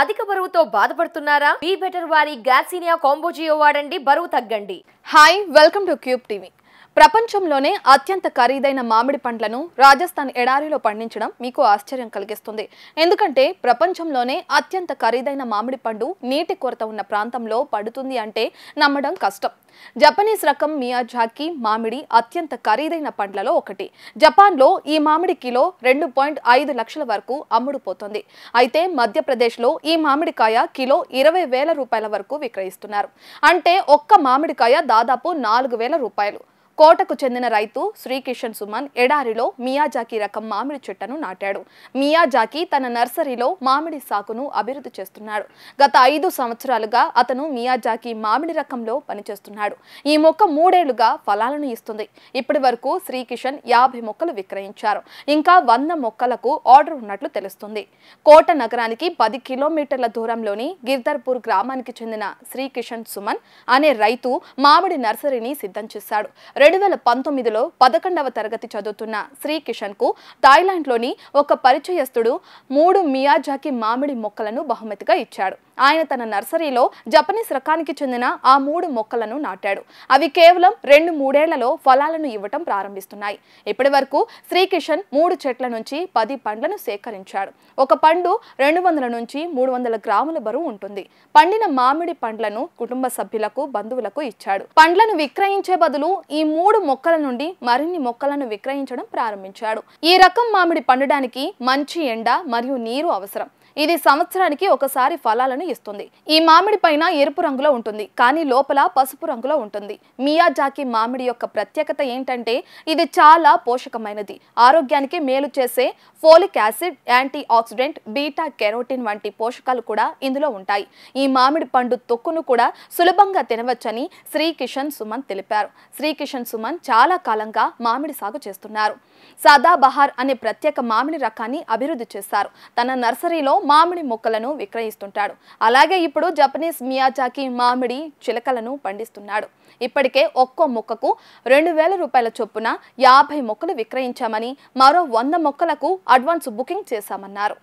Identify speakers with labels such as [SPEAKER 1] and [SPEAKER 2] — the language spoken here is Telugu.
[SPEAKER 1] అధిక బరువుతో బాధపడుతున్నారా బీ బెటర్ వారి గ్యాసీనియా కాంబోజియో వాడండి బరువు తగ్గండి hi welcome to Cube TV ప్రపంచంలోనే అత్యంత ఖరీదైన మామిడి పండ్లను రాజస్థాన్ ఎడారిలో పండించడం మీకు ఆశ్చర్యం కలిగిస్తుంది ఎందుకంటే ప్రపంచంలోనే అత్యంత ఖరీదైన మామిడి పండు నీటి కొరత ఉన్న ప్రాంతంలో పడుతుంది అంటే నమ్మడం కష్టం జపనీస్ రకం మియాజాకి మామిడి అత్యంత ఖరీదైన పండ్లలో ఒకటి జపాన్లో ఈ మామిడి కిలో రెండు పాయింట్ ఐదు లక్షల వరకు అమ్ముడుపోతుంది అయితే మధ్యప్రదేశ్లో ఈ మామిడికాయ కిలో ఇరవై వేల రూపాయల వరకు విక్రయిస్తున్నారు అంటే ఒక్క మామిడికాయ దాదాపు నాలుగు వేల రూపాయలు కోటకు చెందిన రైతు శ్రీకిషన్ సుమన్ ఎడారిలో మియాజాకి రకం మామిడి చెట్టును నాటాడు మియాజాకి తన నర్సరీలో మామిడి సాకును అభివృద్ధి చేస్తున్నాడు గత ఐదు సంవత్సరాలుగా అతను మియాజాకి మామిడి రకంలో పనిచేస్తున్నాడు ఈ మొక్క మూడేళ్లుగా ఫలాలను ఇస్తుంది ఇప్పటి వరకు శ్రీకిషన్ యాభై మొక్కలు విక్రయించారు ఇంకా వంద మొక్కలకు ఆర్డర్ ఉన్నట్లు తెలుస్తుంది కోట నగరానికి పది కిలోమీటర్ల దూరంలోని గిర్దర్పూర్ గ్రామానికి చెందిన శ్రీకిషన్ సుమన్ అనే రైతు మామిడి నర్సరీని సిద్ధం చేశాడు రెండు వేల పంతొమ్మిదిలో పదకొండవ తరగతి చదువుతున్న శ్రీ కిషన్కు థాయిలాండ్లోని ఒక పరిచయస్తుడు మూడు మియాజాకి మామిడి మొక్కలను బహుమతిగా ఇచ్చాడు ఆయన తన నర్సరీలో జపనీస్ రకానికి చెందిన ఆ మూడు మొక్కలను నాటాడు అవి కేవలం రెండు మూడేళ్లలో ఫలాలను ఇవ్వటం ప్రారంభిస్తున్నాయి ఇప్పటి వరకు శ్రీకిషన్ మూడు చెట్ల నుంచి పది పండ్లను సేకరించాడు ఒక పండు రెండు వందల నుంచి మూడు వందల గ్రాముల బరువు ఉంటుంది పండిన మామిడి పండ్లను కుటుంబ సభ్యులకు బంధువులకు ఇచ్చాడు పండ్లను విక్రయించే బదులు ఈ మూడు మొక్కల నుండి మరిన్ని మొక్కలను విక్రయించడం ప్రారంభించాడు ఈ రకం మామిడి పండడానికి మంచి ఎండ మరియు నీరు అవసరం ఇది సంవత్సరానికి ఒకసారి ఫలాలను ఇస్తుంది ఈ మామిడి పైన ఎరుపు రంగులో ఉంటుంది కానీ లోపల పసుపు రంగులో ఉంటుంది మియాజాకి మామిడి యొక్క ప్రత్యేకత ఏంటంటే ఇది చాలా పోషకమైనది ఆరోగ్యానికి మేలు చేసే folic acid antioxidant beta carotene వంటి పోషకాలు కూడా ఇందులో ఉంటాయి ఈ మామిడి పండు తొక్కును కూడా సులభంగా తినవచ్చని శ్రీ కిషన్ సుమన్ తెలిపారు శ్రీ కిషన్ సుమన్ చాలా కాలంగా మామిడి సాగు చేస్తున్నారు సదాబహార్ అనే ప్రత్యేక మామిడి రకాన్ని అభివృద్ధి చేశారు తన నర్సరీలో మామిడి మొక్కలను విక్రయిస్తుంటాడు అలాగే ఇప్పుడు జపనీస్ మియాజాకి మామిడి చిలకలను పండిస్తున్నాడు ఇప్పటికే ఒక్కో మొక్కకు రెండు వేల రూపాయల చొప్పున యాభై మొక్కలు విక్రయించామని మరో వంద మొక్కలకు అడ్వాన్స్ బుకింగ్ చేశామన్నారు